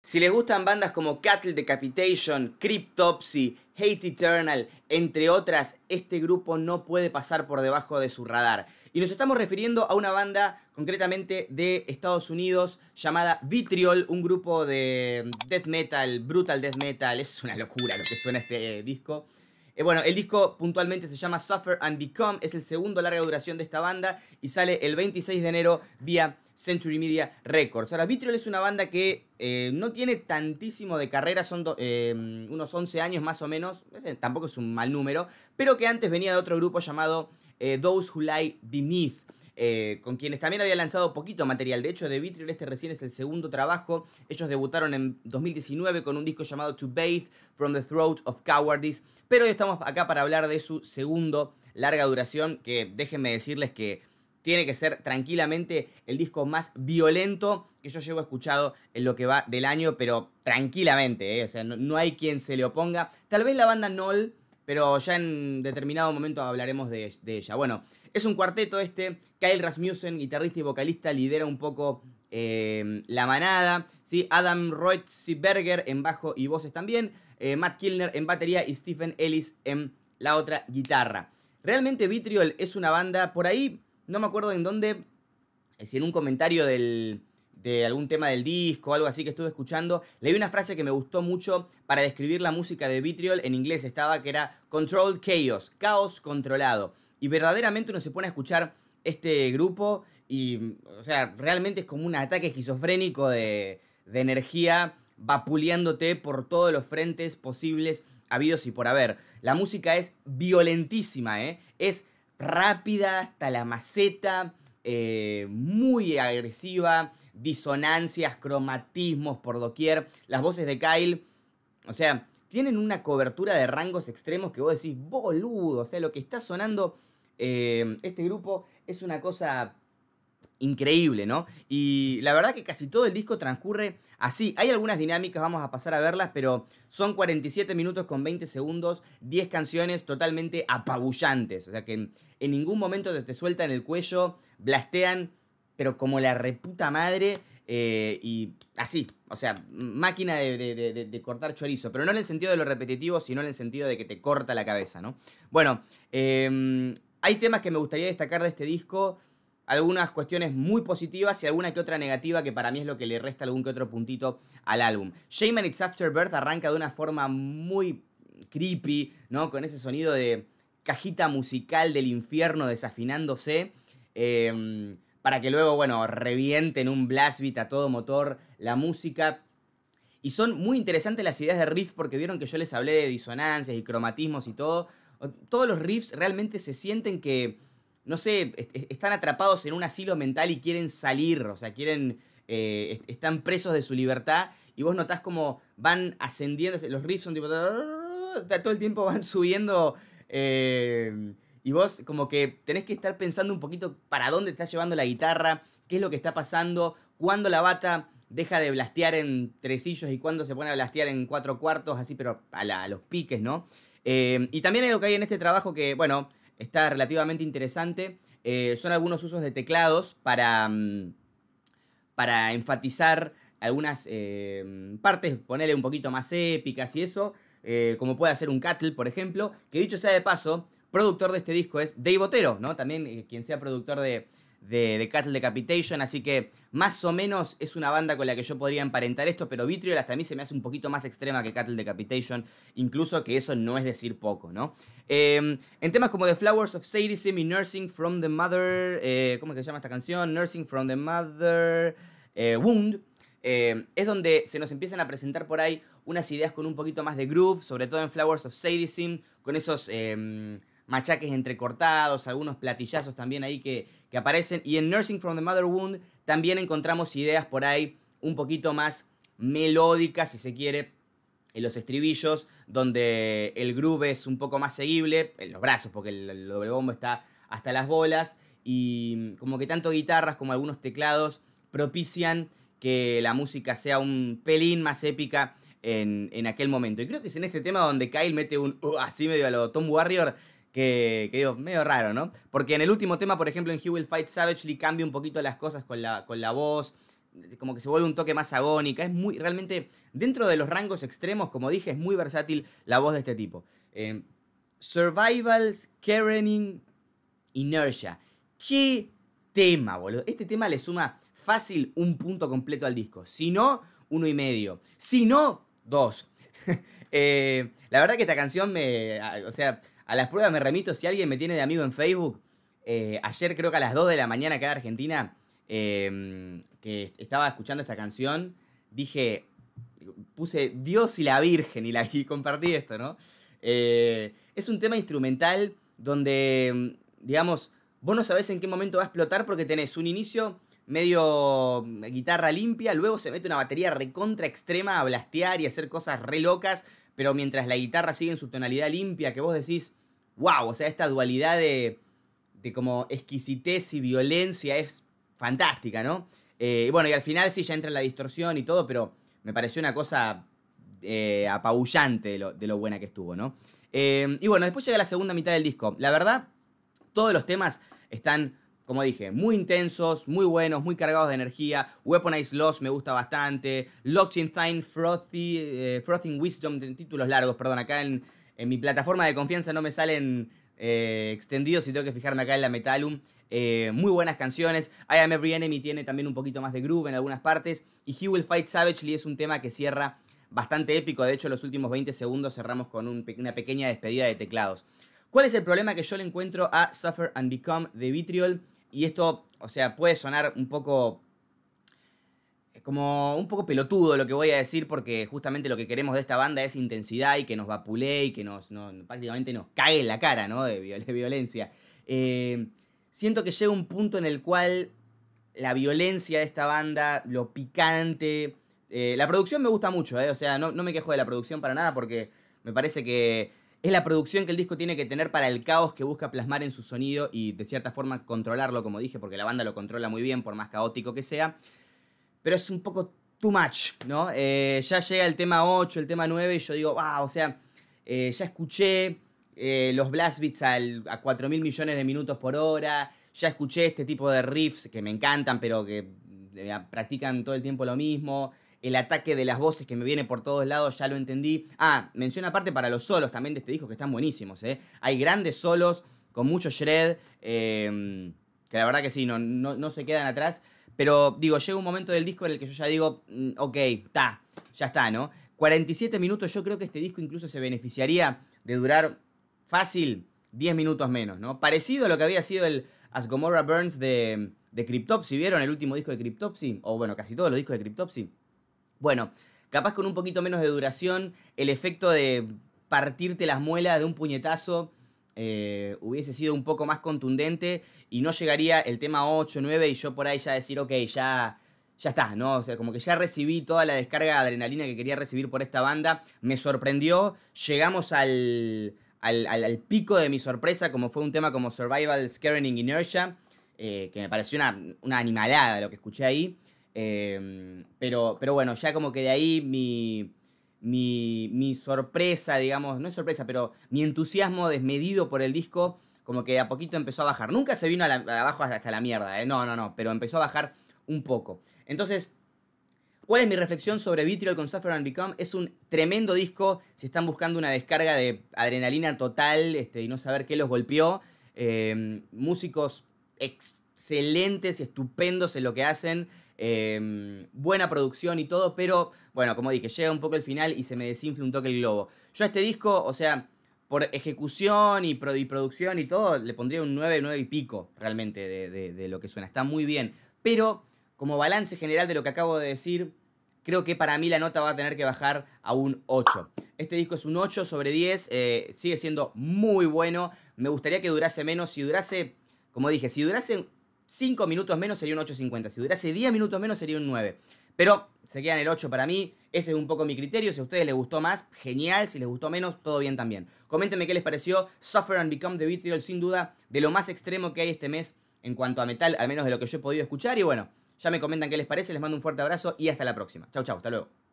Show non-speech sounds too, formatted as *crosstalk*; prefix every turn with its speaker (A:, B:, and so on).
A: Si les gustan bandas como Cattle Decapitation, Cryptopsy, Hate Eternal, entre otras, este grupo no puede pasar por debajo de su radar. Y nos estamos refiriendo a una banda concretamente de Estados Unidos llamada Vitriol, un grupo de mm, death metal, brutal death metal, es una locura lo que suena este eh, disco. Eh, bueno, el disco puntualmente se llama Suffer and Become, es el segundo larga duración de esta banda y sale el 26 de enero vía Century Media Records. Ahora, Vitriol es una banda que eh, no tiene tantísimo de carrera, son eh, unos 11 años más o menos, tampoco es un mal número, pero que antes venía de otro grupo llamado Those Who Lie Beneath. Eh, con quienes también había lanzado poquito material. De hecho, de Vitriol este recién es el segundo trabajo. Ellos debutaron en 2019 con un disco llamado To Bathe from the Throat of Cowardice, pero hoy estamos acá para hablar de su segundo larga duración, que déjenme decirles que tiene que ser tranquilamente el disco más violento que yo llevo escuchado en lo que va del año, pero tranquilamente, eh. o sea, no, no, hay quien se le oponga. Tal vez la banda Noll pero ya en determinado momento hablaremos de, ella. Bueno, es un cuarteto este, Kyle Rasmussen, guitarrista y vocalista, lidera un poco eh, la manada, Adam Reutzberger en bajo y voces también, eh, Matt Kilner en batería y Stephen Ellis en la otra guitarra. Realmente Vitriol es una banda, por ahí, no me acuerdo en dónde, eh, si en un comentario del, de algún tema del disco, algo así que estuve escuchando, leí una frase que me gustó mucho para describir la música de Vitriol en inglés estaba que era Controlled Chaos, caos controlado. Y verdaderamente uno se pone a escuchar este grupo y, o sea, realmente es como un ataque esquizofrénico de, de energía vapuleándote por todos los frentes posibles, habidos y por haber. La música es violentísima, ¿eh? Es rápida hasta la maceta, eh, muy agresiva, disonancias, cromatismos por doquier. Las voces de Kyle, o sea, tienen una cobertura de rangos extremos que vos decís, boludo, o sea, lo que está sonando eh, este grupo es una cosa increíble, ¿no? Y la verdad que casi todo el disco transcurre así. Hay algunas dinámicas, vamos a pasar a verlas, pero son 47 minutos con 20 segundos, 10 canciones totalmente apabullantes, o sea que en, ningún momento te sueltan el cuello, blastean pero como la reputa madre. Eh, y así, o sea, máquina de, cortar chorizo, pero no en el sentido de lo repetitivo, sino en el sentido de que te corta la cabeza, ¿no? Bueno, em, hay temas que me gustaría destacar de este disco, algunas cuestiones muy positivas y alguna que otra negativa que para mí es lo que le resta algún que otro puntito al álbum. Shaman It's Afterbirth arranca de una forma muy creepy, ¿no? Con ese sonido de cajita musical del infierno desafinándose. Em, para que luego, bueno, revienten un blast beat a todo motor, la música. Y son muy interesantes las ideas de riff porque vieron que yo les hablé de disonancias y cromatismos y todo. Todos los riffs realmente se sienten que, no sé, están atrapados en un asilo mental y quieren salir, o sea, quieren, eh, están presos de su libertad y vos notás como van ascendiendo, los riffs son tipo, todo el tiempo van subiendo eh, y vos como que tenés que estar pensando un poquito para dónde está llevando la guitarra, qué es lo que está pasando, cuándo la bata deja de blastear en tresillos y cuándo se pone a blastear en cuatro cuartos, así pero a, los piques, ¿no? Eh, y también hay lo que hay en este trabajo que, bueno, está relativamente interesante. Eh, son algunos usos de teclados para, mm, para enfatizar algunas eh, partes, ponerle un poquito más épicas y eso, como puede hacer un cattle, por ejemplo, que dicho sea de paso, productor de este disco es Dave Otero, ¿no? También eh, quien sea productor de, de, Cattle Decapitation, así que más o menos es una banda con la que yo podría emparentar esto, pero Vitriol hasta a mí se me hace un poquito más extrema que Cattle Decapitation, incluso que eso no es decir poco, ¿no? Em, en temas como The Flowers of Sadism y Nursing from the Mother, eh, ¿cómo es que se llama esta canción? Nursing from the Mother eh, Wound. Em, es donde se nos empiezan a presentar por ahí unas ideas con un poquito más de groove, sobre todo en Flowers of Sadism, con esos em, machaques entrecortados, algunos platillazos también ahí que, que aparecen. Y en Nursing from the Mother Wound también encontramos ideas por ahí un poquito más melódicas, si se quiere, en los estribillos, donde el groove es un poco más seguible, en los brazos, porque el, doble bombo está hasta las bolas, y como que tanto guitarras como algunos teclados propician que la música sea un pelín más épica en, aquel momento. Y creo que es en este tema donde Kyle mete un uh", así medio a lo Tom Warrior, que, digo, medio raro, ¿no? Porque en el último tema, por ejemplo, en He Will Fight Savagely cambia un poquito las cosas con la, con la voz, como que se vuelve un toque más agónica, es muy, realmente, dentro de los rangos extremos, como dije, es muy versátil la voz de este tipo. Eh, Survivals, Karening, Inertia. ¿Qué tema, boludo? Este tema le suma fácil un punto completo al disco. Si no, uno y medio. Si no, dos. *laughs* Eh, la verdad que esta canción me... O sea, a las pruebas me remito, si alguien me tiene de amigo en Facebook, eh, ayer creo que a las 2 de la mañana acá de Argentina, em, que estaba escuchando esta canción, dije, puse Dios y la Virgen y, la, compartí esto, ¿no? Eh, es un tema instrumental donde, em, digamos, vos no sabés en qué momento va a explotar porque tenés un inicio medio mm, guitarra limpia, luego se mete una batería recontra extrema a blastear y hacer cosas re locas, pero mientras la guitarra sigue en su tonalidad limpia, que vos decís, wow, o sea, esta dualidad de, de como exquisitez y violencia es fantástica, ¿no? Eh, y bueno, y al final sí ya entra la distorsión y todo, pero me pareció una cosa eh, apabullante de lo, de lo, buena que estuvo, ¿no? Eh, y bueno, después llega la segunda mitad del disco. La verdad, todos los temas están como dije, muy intensos, muy buenos, muy cargados de energía. Weaponized Loss me gusta bastante. Locked Frothy, Thine, eh, Frothing Wisdom, títulos largos, perdón, acá en, mi plataforma de confianza no me salen eh, extendidos y tengo que fijarme acá en la Metalum. Eh, muy buenas canciones. I Am Every Enemy tiene también un poquito más de groove en algunas partes. Y He Will Fight Savagely es un tema que cierra bastante épico. De hecho, los últimos 20 segundos cerramos con una pequeña despedida de teclados. ¿Cuál es el problema que yo le encuentro a Suffer and Become de Vitriol? Y esto, o sea, puede sonar un poco eh, como un poco pelotudo lo que voy a decir porque justamente lo que queremos de esta banda es intensidad y que nos vapulee y que nos, prácticamente nos cae en la cara, ¿no? De, violencia. Eh, siento que llega un punto en el cual la violencia de esta banda, lo picante... Eh, la producción me gusta mucho, ¿eh? O sea, no me quejo de la producción para nada porque me parece que es la producción que el disco tiene que tener para el caos que busca plasmar en su sonido y de cierta forma controlarlo, como dije, porque la banda lo controla muy bien, por más caótico que sea. Pero es un poco too much, ¿no? Eh, ya llega el tema 8, el tema 9, y yo digo, wow, o sea, eh, ya escuché eh, los blast beats a 4.000 mil millones de minutos por hora, ya escuché este tipo de riffs que me encantan, pero que practican todo el tiempo lo mismo el ataque de las voces que me viene por todos lados, ya lo entendí. Ah, menciona aparte para los solos también de este disco que están buenísimos, ¿eh? Hay grandes solos con mucho shred, em, que la verdad que sí, no, no, se quedan atrás. Pero digo, llega un momento del disco en el que yo ya digo, mm, ok, está, ya está, ¿no? 47 minutos, yo creo que este disco incluso se beneficiaría de durar fácil 10 minutos menos, ¿no? Parecido a lo que había sido el As Burns de, de Cryptopsy, ¿vieron el último disco de Cryptopsy? O bueno, casi todos los discos de Cryptopsy. Bueno, capaz con un poquito menos de duración, el efecto de partirte las muelas de un puñetazo eh, hubiese sido un poco más contundente y no llegaría el tema 8, 9 y yo por ahí ya decir, ok, ya, ya está, ¿no? O sea, como que ya recibí toda la descarga de adrenalina que quería recibir por esta banda, me sorprendió, llegamos al, al, pico de mi sorpresa, como fue un tema como Survival, Scaring Inertia, eh, que me pareció una, una animalada lo que escuché ahí. Em, pero, pero bueno, ya como que de ahí mi, mi, sorpresa, digamos, no es sorpresa, pero mi entusiasmo desmedido por el disco, como que a poquito empezó a bajar. Nunca se vino abajo hasta la mierda, ¿eh? no, no, no, pero empezó a bajar un poco. Entonces, ¿Cuál es mi reflexión sobre Vitriol con Suffer and Become? Es un tremendo disco. Si están buscando una descarga de adrenalina total este, y no saber qué los golpeó, em, músicos excelentes estupendos en lo que hacen. Em, buena producción y todo, pero bueno, como dije, llega un poco el final y se me desinfla un toque el globo. Yo a este disco, o sea, por ejecución y, producción y todo, le pondría un 9, 9 y pico realmente de, de, lo que suena. Está muy bien, pero como balance general de lo que acabo de decir, creo que para mí la nota va a tener que bajar a un 8. Este disco es un 8 sobre 10, eh, sigue siendo muy bueno. Me gustaría que durase menos, si durase, como dije, si durase 5 minutos menos sería un 8.50. Si durase 10 minutos menos sería un 9. Pero se quedan el 8 para mí. Ese es un poco mi criterio. Si a ustedes les gustó más, genial. Si les gustó menos, todo bien también. Coméntenme qué les pareció. Suffer and Become the Vitriol, sin duda, de lo más extremo que hay este mes en cuanto a metal, al menos de lo que yo he podido escuchar. Y bueno, ya me comentan qué les parece. Les mando un fuerte abrazo y hasta la próxima. Chau, chau. Hasta luego.